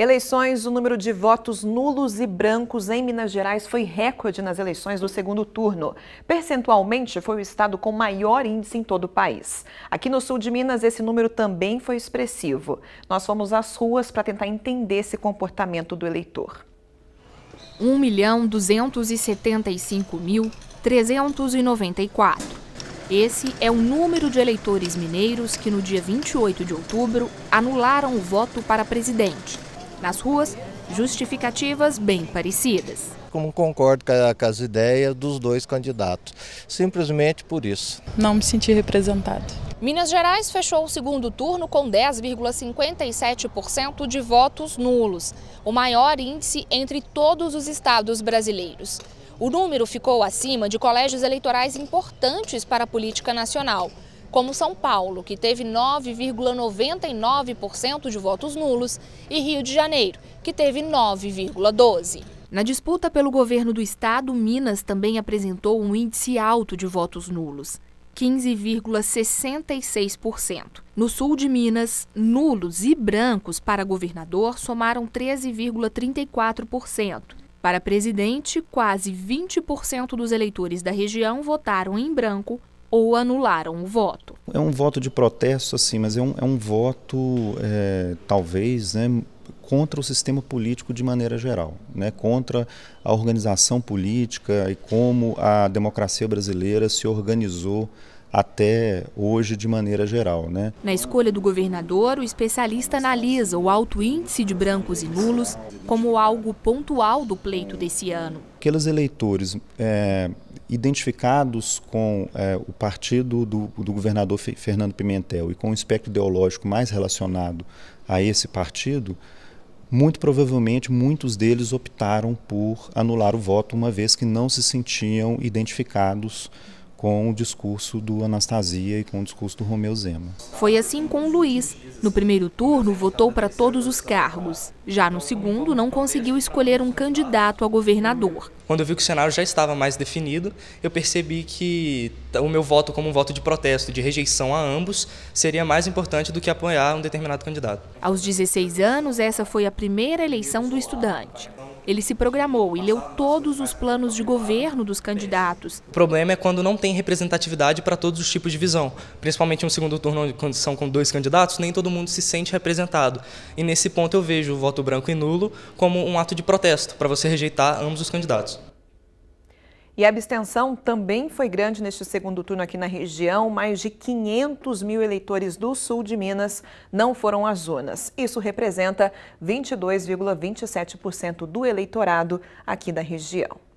Eleições, o número de votos nulos e brancos em Minas Gerais foi recorde nas eleições do segundo turno. Percentualmente, foi o estado com maior índice em todo o país. Aqui no sul de Minas, esse número também foi expressivo. Nós fomos às ruas para tentar entender esse comportamento do eleitor. 1 milhão 275 mil 394. Esse é o número de eleitores mineiros que no dia 28 de outubro anularam o voto para presidente nas ruas, justificativas bem parecidas. Como concordo com as ideias dos dois candidatos, simplesmente por isso. Não me senti representado. Minas Gerais fechou o segundo turno com 10,57% de votos nulos, o maior índice entre todos os estados brasileiros. O número ficou acima de colégios eleitorais importantes para a política nacional como São Paulo, que teve 9,99% de votos nulos, e Rio de Janeiro, que teve 9,12%. Na disputa pelo governo do estado, Minas também apresentou um índice alto de votos nulos, 15,66%. No sul de Minas, nulos e brancos para governador somaram 13,34%. Para presidente, quase 20% dos eleitores da região votaram em branco ou anularam o voto. É um voto de protesto, assim, mas é um, é um voto, é, talvez, né, contra o sistema político de maneira geral, né, contra a organização política e como a democracia brasileira se organizou até hoje de maneira geral. Né? Na escolha do governador, o especialista analisa o alto índice de brancos e nulos como algo pontual do pleito desse ano. Aqueles eleitores é, identificados com é, o partido do, do governador Fernando Pimentel e com o espectro ideológico mais relacionado a esse partido, muito provavelmente muitos deles optaram por anular o voto, uma vez que não se sentiam identificados com o discurso do Anastasia e com o discurso do Romeu Zema. Foi assim com o Luiz. No primeiro turno, votou para todos os cargos. Já no segundo, não conseguiu escolher um candidato a governador. Quando eu vi que o cenário já estava mais definido, eu percebi que o meu voto como um voto de protesto, de rejeição a ambos, seria mais importante do que apoiar um determinado candidato. Aos 16 anos, essa foi a primeira eleição do estudante. Ele se programou e leu todos os planos de governo dos candidatos. O problema é quando não tem representatividade para todos os tipos de visão. Principalmente no segundo turno, quando são com dois candidatos, nem todo mundo se sente representado. E nesse ponto eu vejo o voto branco e nulo como um ato de protesto para você rejeitar ambos os candidatos. E a abstenção também foi grande neste segundo turno aqui na região. Mais de 500 mil eleitores do sul de Minas não foram às urnas. Isso representa 22,27% do eleitorado aqui da região.